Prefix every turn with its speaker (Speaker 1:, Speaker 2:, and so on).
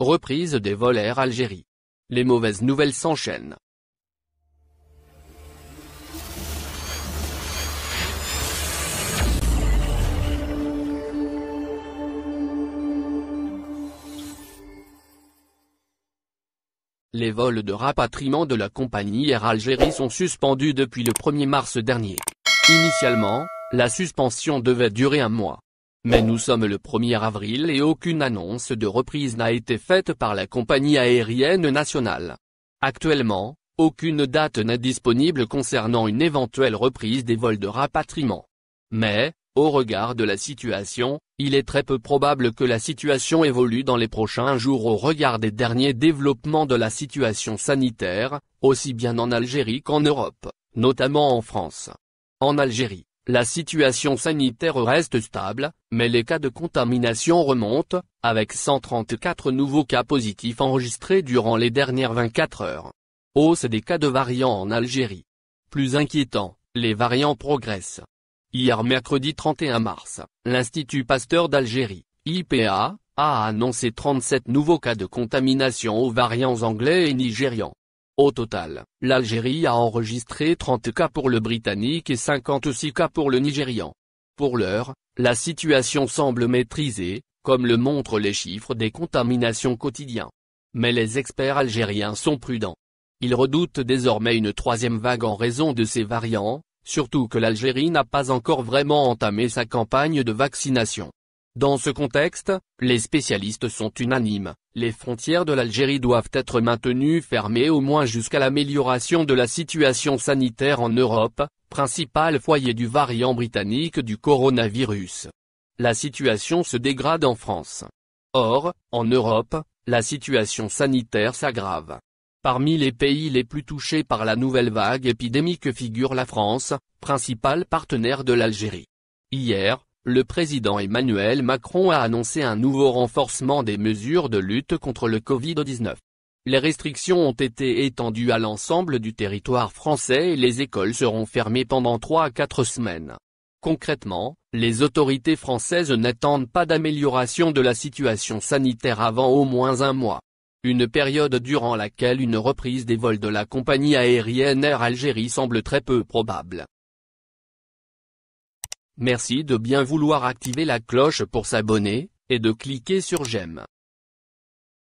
Speaker 1: Reprise des vols Air Algérie. Les mauvaises nouvelles s'enchaînent. Les vols de rapatriement de la compagnie Air Algérie sont suspendus depuis le 1er mars dernier. Initialement, la suspension devait durer un mois. Mais nous sommes le 1er avril et aucune annonce de reprise n'a été faite par la compagnie aérienne nationale. Actuellement, aucune date n'est disponible concernant une éventuelle reprise des vols de rapatriement. Mais, au regard de la situation, il est très peu probable que la situation évolue dans les prochains jours au regard des derniers développements de la situation sanitaire, aussi bien en Algérie qu'en Europe, notamment en France. En Algérie, la situation sanitaire reste stable, mais les cas de contamination remontent, avec 134 nouveaux cas positifs enregistrés durant les dernières 24 heures. Hausse des cas de variants en Algérie. Plus inquiétant, les variants progressent. Hier mercredi 31 mars, l'Institut Pasteur d'Algérie, IPA, a annoncé 37 nouveaux cas de contamination aux variants anglais et nigérians. Au total, l'Algérie a enregistré 30 cas pour le Britannique et 56 cas pour le Nigérian. Pour l'heure, la situation semble maîtrisée, comme le montrent les chiffres des contaminations quotidiens. Mais les experts algériens sont prudents. Ils redoutent désormais une troisième vague en raison de ces variants, surtout que l'Algérie n'a pas encore vraiment entamé sa campagne de vaccination. Dans ce contexte, les spécialistes sont unanimes, les frontières de l'Algérie doivent être maintenues fermées au moins jusqu'à l'amélioration de la situation sanitaire en Europe, principal foyer du variant britannique du coronavirus. La situation se dégrade en France. Or, en Europe, la situation sanitaire s'aggrave. Parmi les pays les plus touchés par la nouvelle vague épidémique figure la France, principal partenaire de l'Algérie. Hier, le président Emmanuel Macron a annoncé un nouveau renforcement des mesures de lutte contre le Covid-19. Les restrictions ont été étendues à l'ensemble du territoire français et les écoles seront fermées pendant 3 à 4 semaines. Concrètement, les autorités françaises n'attendent pas d'amélioration de la situation sanitaire avant au moins un mois. Une période durant laquelle une reprise des vols de la compagnie aérienne Air Algérie semble très peu probable. Merci de bien vouloir activer la cloche pour s'abonner, et de cliquer sur j'aime.